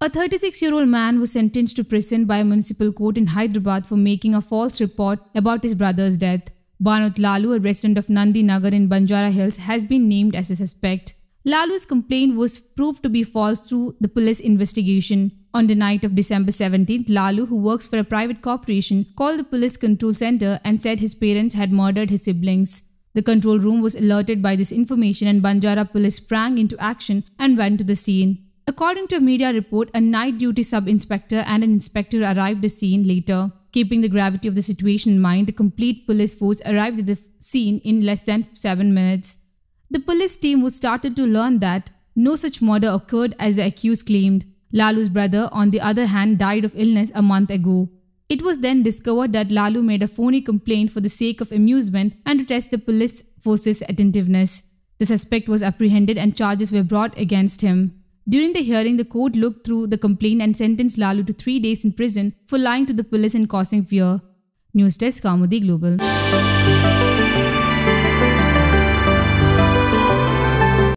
A 36 year old man was sentenced to prison by a municipal court in Hyderabad for making a false report about his brother's death. Banut Lalu, a resident of Nandi Nagar in Banjara Hills, has been named as a suspect. Lalu's complaint was proved to be false through the police investigation. On the night of December 17th, Lalu, who works for a private corporation, called the police control center and said his parents had murdered his siblings. The control room was alerted by this information and Banjara police sprang into action and went to the scene. According to a media report, a night duty sub inspector and an inspector arrived at the scene later. Keeping the gravity of the situation in mind, the complete police force arrived at the scene in less than 7 minutes. The police team was startled to learn that no such murder occurred as the accused claimed. Lalu's brother, on the other hand, died of illness a month ago. It was then discovered that Lalu made a phony complaint for the sake of amusement and to test the police force's attentiveness. The suspect was apprehended and charges were brought against him. During the hearing, the court looked through the complaint and sentenced Lalu to three days in prison for lying to the police and causing fear. News Desk, Kamudi Global.